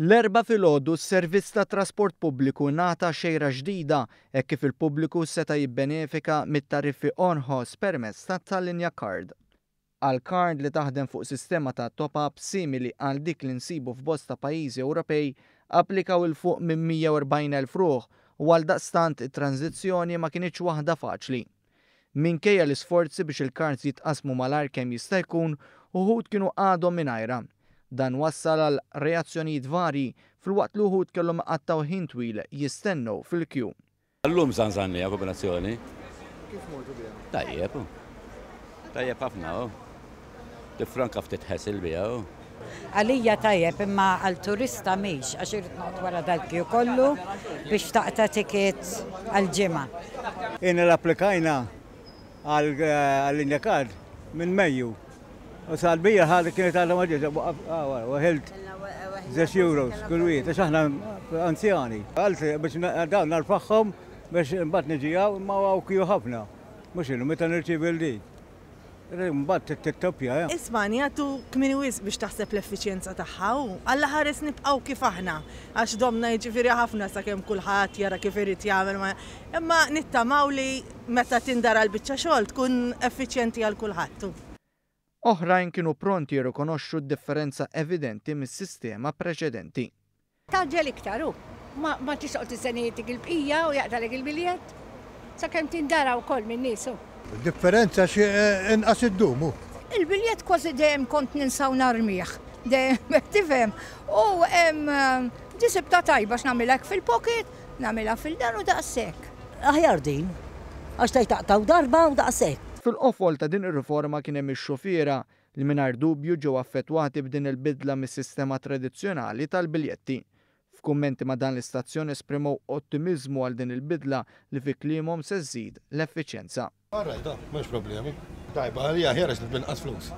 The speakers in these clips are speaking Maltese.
L-erba filgħodu s-servizz ta' trasport pubbliku nata xejra ġdida e kif il-pubbliku seta jibbenefika mit-tariffi onħos permezz ta' tal-linja card. Għal card li taħdem fuq sistema ta' top-up simili għal dik li nsibu f'bosta pajjiżi Ewropej applikaw il-fuq minn 140.000 fruħ u għal daqstant it tranzizjoni ma kienieċ waħda faċli. Minkejja l-isforzi biex il-kards jitqasmu mal-ar kemm jista' jkun uħud kienu għadhom minn Dan wassal għal reazzjonijiet vari fil-waqt li uħud kellhom qattaw ħin jistennew fil-kju. Allum san sannija kombinazzjoni. Kif mortu bija? Tajjeb. Tajjeb ħafna. Tifranka oh. ftit ħessil bija. Oh. Għalija tajjeb imma għal-turista miex, għax irrit noqt wara dal-kju kollu biex taqta tiket għal-ġimma. Jena l-applikajna għal eh, indekad minn Mejju salbija ħadha kienet għalla maġġeġa, waħilt. 10 euros kull wieħed, għax aħna anzjani. Għalt biex dawn narfaħħom biex mbagħad niġijaw ma għaw kiju ħafna. Mhux illu meta nirċievi l Mbagħad tittopja. Ismani għattu kmini wis biex taħseb l-effiċjenza tagħha u alla ħares nibqgħu kif aħna għax domna jiġifieri ħafna sakemm kulħadd jara kif irid jagħmel imma nittamaw li meta tindara l-biċċa xogħol tkun effiċjenti għal kulħadd. Oħrajn kienu pronti jirrikonoxxu d-differenza evidenti mis-sistema preċedenti. Taġġel iktaru, ma tixqot is il-bqija u jaqtalek il biljet Sa kemm tindara wkoll minn nisu. Differenza xi eh, inqas dumu. Il-biljett kważi dejjem kont ninsaw narmiħ, Dejjem tifhem. U hemm eh, disibta tajba x'nagħmilek fil-pocket, nagħmilha fil-dan u daqshekk. Aħjar din, għax tajtaqtaw darba u daqshekk. Fil-qofol ta' din ir-riforma kien hemm ix-xufiera li mingħajr dubju ġew affettwati b'din il-bidla mis-sistema tradizzjonali tal-biljetti. F'kummenti ma' dan l-istazzjoni esprimew ottimizmu għal din il-bidla li fi klimhom se żżid l-effiċjenza. Arraj, da, mhux problemi. Tajba, għalija ħerex li binqas flus.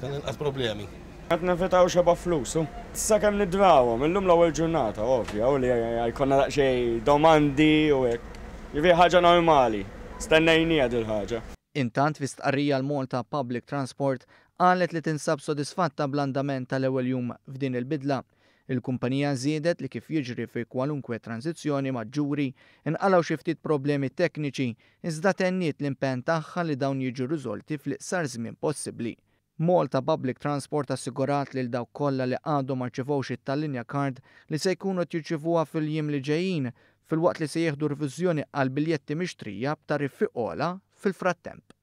Kan inqas problemi. Għat nefetaw xeba flusu. Tissa kan nidrawom, illum l-ewwel ġurnata, ovvja, u li jkonna daqxej domandi u hekk. Jivi ħaġa normali, stennejnija dil ħaġa. Intant fi stqarrija l-Malta Public Transport qalet li tinsab sodisfatta bl-andament tal-ewwel jum f'din il-bidla. Il-kumpanija żiedet li kif jiġri fi kwalunkwe tranzizzjoni maġġuri inqalaw xi ftit problemi tekniċi iżda tenniet l-impenn tagħha li dawn jiġu riżolti fl-iqsar żmien possibbli. Malta Public Transport assigurat li l-daw kollha li għadhom marċevowx it-tal-linja kard li se jkunu tjiġivuha fil-jiem li ġejjin fil-waqt li se jieħdu revizjoni għal biljetti mixtrija b'tariffi ola في الفرات تامب